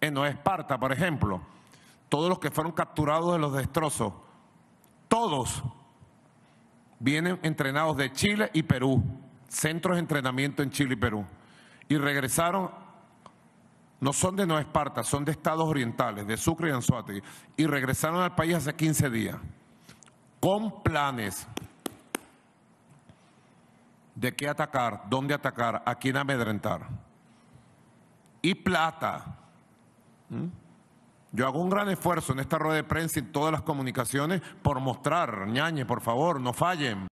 en Nueva Esparta, por ejemplo, todos los que fueron capturados de los destrozos, todos vienen entrenados de Chile y Perú, centros de entrenamiento en Chile y Perú, y regresaron, no son de Nueva Esparta, son de estados orientales, de Sucre y Anzuategui, y regresaron al país hace 15 días, con planes de qué atacar, dónde atacar, a quién amedrentar, y plata ¿Mm? Yo hago un gran esfuerzo en esta rueda de prensa y en todas las comunicaciones por mostrar, ñañe, por favor, no fallen.